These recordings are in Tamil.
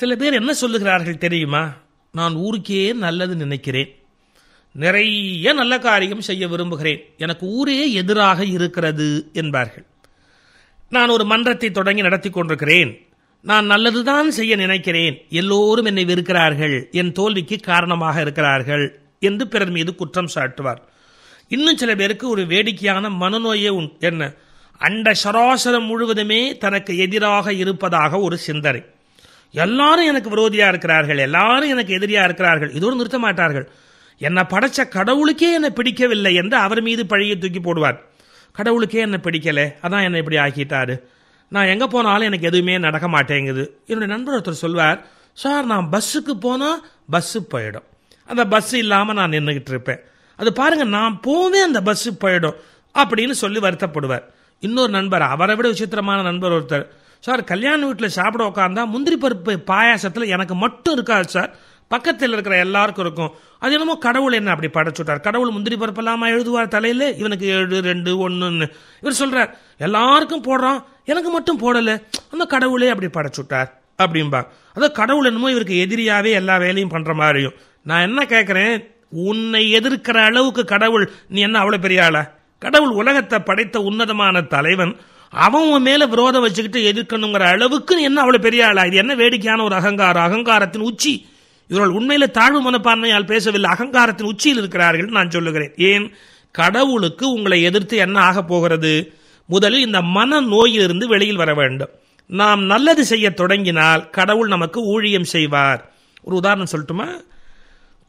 சில பேர் என்ன சொல்லுகிறார்கள் தெரியுமா நான் ஊருக்கே நல்லது நினைக்கிறேன் நிறைய நல்ல காரியம் செய்ய விரும்புகிறேன் எனக்கு ஊரே எதிராக இருக்கிறது என்பார்கள் நான் ஒரு மன்றத்தை தொடங்கி நடத்தி கொண்டிருக்கிறேன் நான் நல்லதுதான் செய்ய நினைக்கிறேன் எல்லோரும் என்னை வெறுக்கிறார்கள் என் தோல்விக்கு காரணமாக இருக்கிறார்கள் என்று பிறர் மீது குற்றம் சாட்டுவார் இன்னும் சில பேருக்கு ஒரு வேடிக்கையான மனநோயே என்ன அண்ட சராசரம் முழுவதுமே தனக்கு எதிராக இருப்பதாக ஒரு சிந்தனை எல்லாரும் எனக்கு விரோதியாக இருக்கிறார்கள் எல்லாரும் எனக்கு எதிரியாக இருக்கிறார்கள் இதோடு நிறுத்த மாட்டார்கள் என்னை படைச்ச கடவுளுக்கே என்னை பிடிக்கவில்லை என்று அவர் மீது பழியை தூக்கி போடுவார் கடவுளுக்கே என்னை பிடிக்கலை அதான் என்னை இப்படி ஆக்கிட்டாரு நான் எங்கே போனாலும் எனக்கு எதுவுமே நடக்க மாட்டேங்குது என்னுடைய நண்பர் ஒருத்தர் சொல்வார் சார் நான் பஸ்ஸுக்கு போனால் பஸ்ஸு போயிடும் அந்த பஸ் இல்லாமல் நான் நின்றுக்கிட்டு இருப்பேன் அது பாருங்கள் நான் போவே அந்த பஸ்ஸு போயிடும் அப்படின்னு சொல்லி வருத்தப்படுவார் இன்னொரு நண்பர் அவரை விட விசித்திரமான நண்பர் ஒருத்தர் சார் கல்யாண வீட்டில் சாப்பிட உட்காந்தா முந்திரி பருப்பு பாயாசத்தில் எனக்கு மட்டும் இருக்காது சார் பக்கத்தில் இருக்கிற எல்லாருக்கும் இருக்கும் அது என்னமோ கடவுள் என்ன அப்படி படைச்சுட்டார் கடவுள் முந்திரி பருப்பு இல்லாமல் எழுதுவார் தலையில் இவனுக்கு ஏழு ரெண்டு ஒன்றுன்னு இவர் சொல்கிறார் எல்லாருக்கும் போடுறான் எனக்கு மட்டும் போடலை அந்த கடவுளே அப்படி படைச்சுட்டார் அப்படிம்பா அதாவது கடவுள் என்னமோ இவருக்கு எதிரியாகவே எல்லா வேலையும் பண்ணுற மாதிரியும் நான் என்ன கேட்குறேன் உன்னை எதிர்க்கிற அளவுக்கு கடவுள் நீ என்ன அவ்வளோ பெரிய ஆளா கடவுள் உலகத்தை படைத்த உன்னதமான தலைவன் அவன் உன் மேல விரோதம் வச்சுக்கிட்டு எதிர்க்கணுங்கிற அளவுக்கு என்ன அவ்வளவு பெரிய ஆளா இது என்ன வேடிக்கையான ஒரு அகங்காரம் அகங்காரத்தின் உச்சி இவர்கள் உண்மையில தாழ்வு மனப்பான்மையால் பேசவில்லை அகங்காரத்தின் உச்சியில் இருக்கிறார்கள் நான் சொல்லுகிறேன் ஏன் கடவுளுக்கு உங்களை எதிர்த்து என்ன ஆக போகிறது முதலில் இந்த மன நோயிலிருந்து வெளியில் வர வேண்டும் நாம் நல்லது செய்ய தொடங்கினால் கடவுள் நமக்கு ஊழியம் செய்வார் ஒரு உதாரணம் சொல்லட்டுமா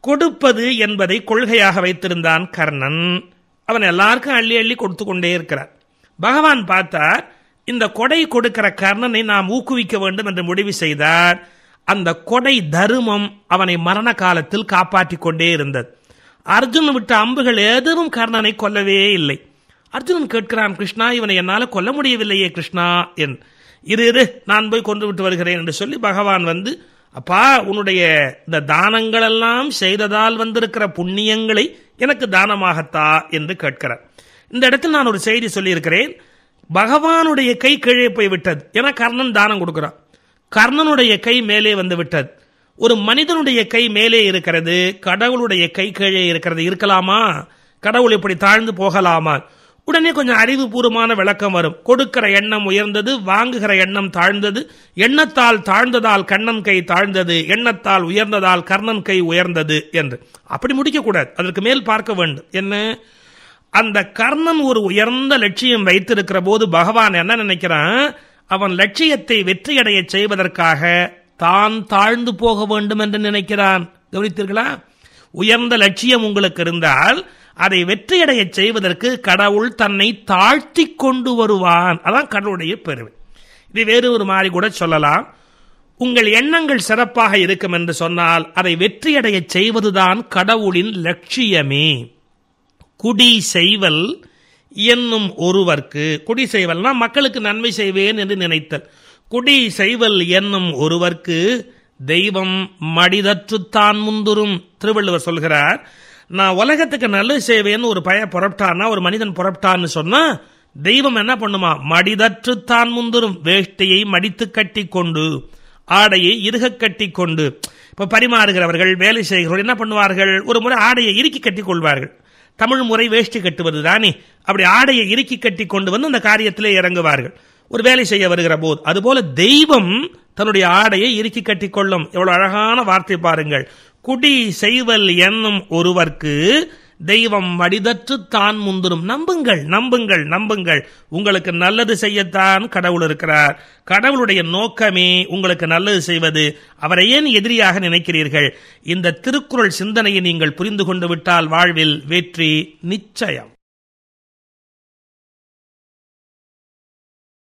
கொடுப்பது என்பதை கொள்கையாக வைத்திருந்தான் கர்ணன் அவன் எல்லாருக்கும் அள்ளி அள்ளி கொடுத்து கொண்டே இருக்கிறான் பகவான் பார்த்தார் இந்த கொடை கொடுக்கிற கர்ணனை நாம் ஊக்குவிக்க வேண்டும் என்று முடிவு செய்தார் அந்த கொடை தருமம் அவனை மரண காலத்தில் காப்பாற்றி கொண்டே இருந்தது அர்ஜுன் விட்ட அம்புகள் எதுவும் கர்ணனை கொல்லவே இல்லை அர்ஜுனன் கேட்கிறான் கிருஷ்ணா இவனை என்னால் கொல்ல முடியவில்லையே கிருஷ்ணா என் இரு இரு நான் போய் கொண்டு விட்டு வருகிறேன் என்று சொல்லி பகவான் வந்து அப்பா உன்னுடைய இந்த தானங்களெல்லாம் செய்ததால் வந்திருக்கிற புண்ணியங்களை எனக்கு தானமாகத்தா என்று கேட்கிறார் இந்த இடத்தில் நான் ஒரு செய்தி சொல்லியிருக்கிறேன் பகவானுடைய கை கீழே போய் விட்டது ஏன்னா கர்ணன் தானம் கொடுக்குறான் கர்ணனுடைய கை மேலே வந்து விட்டது ஒரு மனிதனுடைய கை மேலே இருக்கிறது கடவுளுடைய கை கீழே இருக்கிறது இருக்கலாமா கடவுள் இப்படி தாழ்ந்து போகலாமா உடனே கொஞ்சம் அறிவுபூர்வமான விளக்கம் வரும் கொடுக்கிற எண்ணம் உயர்ந்தது வாங்குகிற எண்ணம் தாழ்ந்தது எண்ணத்தால் தாழ்ந்ததால் கண்ணன் கை தாழ்ந்தது எண்ணத்தால் உயர்ந்ததால் கர்ணன் கை உயர்ந்தது என்று அப்படி முடிக்கக்கூடாது அதற்கு மேல் பார்க்க வேண்டும் என்ன அந்த கர்ணன் ஒரு உயர்ந்த லட்சியம் வைத்திருக்கிற போது பகவான் என்ன நினைக்கிறான் அவன் லட்சியத்தை வெற்றியடைய செய்வதற்காக தான் தாழ்ந்து போக வேண்டும் என்று நினைக்கிறான் கவனித்தீர்களா உயர்ந்த லட்சியம் உங்களுக்கு இருந்தால் அதை வெற்றியடைய செய்வதற்கு கடவுள் தன்னை தாழ்த்தி கொண்டு வருவான் அதான் கடவுளுடைய பெருமை இது வேறு ஒரு மாதிரி கூட சொல்லலாம் உங்கள் எண்ணங்கள் சிறப்பாக இருக்கும் என்று சொன்னால் அதை வெற்றியடைய செய்வதுதான் கடவுளின் லட்சியமே குடி செய்வல் என்னும் ஒருவர்க்கு குடி செய்வல்னா மக்களுக்கு நன்மை செய்வேன் என்று நினைத்தல் குடி செய்வல் என்னும் ஒருவர்க்கு தெய்வம் மடிதற்றுத்தான் முந்துரும் திருவள்ளுவர் சொல்கிறார் நான் உலகத்துக்கு நல்லது செய்வேன்னு ஒரு பய புறப்பட்டான்னா ஒரு மனிதன் புறப்பட்டான்னு சொன்னா தெய்வம் என்ன பண்ணுமா மடிதற்றுத்தான் முந்துரும் வேஷ்டையை மடித்து கட்டி கொண்டு ஆடையை இறுக கட்டி கொண்டு இப்போ பரிமாறுகிறவர்கள் வேலை செய்கிறவர்கள் என்ன பண்ணுவார்கள் ஒரு முறை ஆடையை இறுக்கி கட்டி கொள்வார்கள் தமிழ் முறை வேஷ்டி கட்டுவது தானே அப்படி ஆடையை இறுக்கி கட்டி கொண்டு வந்து அந்த காரியத்திலே இறங்குவார்கள் ஒரு வேலை செய்ய வருகிற போது அதுபோல தெய்வம் தன்னுடைய ஆடையை இறுக்கி கட்டி கொள்ளும் எவ்வளவு அழகான வார்த்தை பாருங்கள் குடி செய்வல் என்னும் ஒருவர்க்கு தெய்வம் வடிதற்று தான் முந்திரும் நம்புங்கள் நம்புங்கள் நம்புங்கள் உங்களுக்கு நல்லது செய்யத்தான் கடவுள் இருக்கிறார் கடவுளுடைய நோக்கமே உங்களுக்கு நல்லது செய்வது அவரை ஏன் எதிரியாக நினைக்கிறீர்கள் இந்த திருக்குறள் சிந்தனையை நீங்கள் புரிந்து கொண்டு விட்டால் வாழ்வில் வெற்றி நிச்சயம்